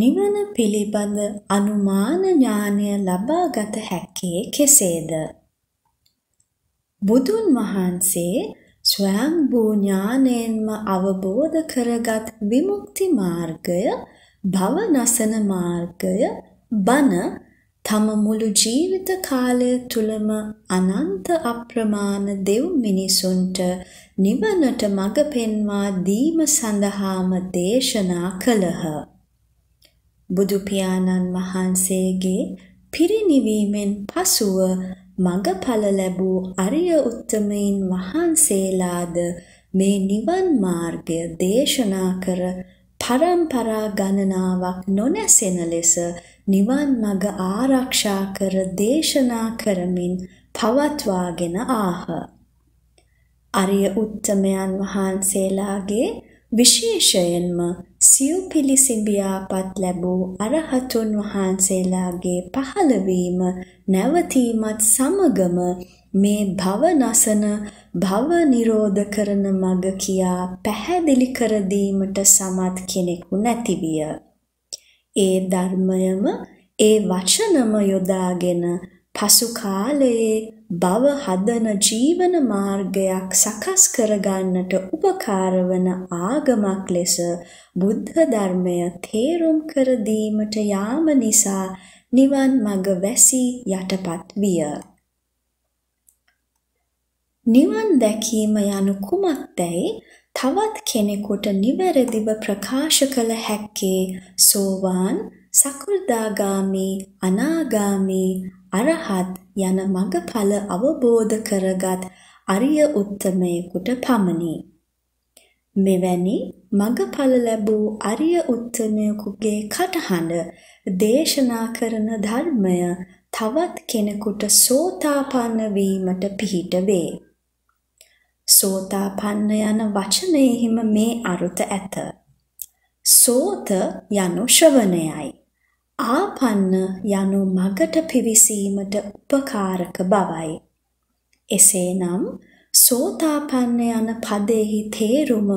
නිවන පිළිබඳ අනුමාන ඥානය ලබාගත හැක්කේ කෙසේද? බුදුන් වහන්සේ ස්වයංභූ ඥානයෙන්ම අවබෝධ කරගත් විමුක්ති මාර්ගය, භව නසන මාර්ගය, බන තම මුළු ජීවිත කාලය තුලම අනන්ත අප්‍රමාණ දෙව් මිනිසුන්ට නිවනට මඟ පෙන්වා දීම සඳහාම දේශනා කළහ. බුදු පියාණන් වහන්සේගේ පිරිනිවීමෙන් පසුව මඟඵල ලැබූ අරිය උත්තමයන් වහන්සේලාද මේ නිවන් මාර්ගය දේශනා කර පරම්පරා ගණනාවක් නොනැසෙන ලෙස නිවන් මඟ ආරක්ෂා කර දේශනා කරමින් පවත්වාගෙන ආහ. අරිය උත්තමයන් වහන්සේලාගේ විශේෂයෙන්ම සිව් පිළිසිඹියාපත් ලැබූ අරහතුන් වහන්සේලාගේ පහළවීම නැවතීමත් සමගම මේ භව නසන භව නිරෝධ කරන මඟ කියා පැහැදිලි කර දීමට සමත් කෙනෙකු නැතිවිය. ඒ ධර්මයම ඒ වචනම යොදාගෙන පසු කාලයේ භව හදන ජීවන මාර්ගයක් සකස් කරගන්නට උපකාරවන ආගමක් ලෙස බුද්ධ ධර්මය තේරුම් කර දීමට යාම නිසා නිවන් මඟ වැසී යටපත් විය. නිවන් දැකීම යනු කුමක්දැයි තවත් කෙනෙකුට නිවැරදිව ප්‍රකාශ කළ හැක්කේ සෝවාන් සකෘදාගාමී අනාගාමී අරහත් යන මඟඵල අවබෝධ කරගත් අරිය උත්තමයෙකුට පමණි. මෙවැනි මඟඵල ලැබූ අරිය උත්තමයෙකුගේ කටහඬ දේශනා කරන ධර්මය තවත් කෙනෙකුට සෝතාපන්න වීමට පිහිට වේ. සෝතාපන්න යන වචනයෙහිම මේ අරුත ඇත. සෝත යනු ශ්‍රවණයයි. ආපන්න යනු මගට පිවිසීමට උපකාරක බවයි. එසේනම් සෝතාපන්න යන පදෙහි තේරුම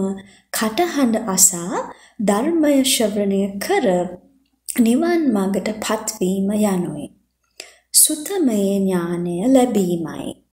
කටහඬ අසා ධර්මය ශ්‍රවණය කර නිවන් මාර්ගට පත්වීම යනුයි. සුතමයේ ඥානය ලැබීමයි.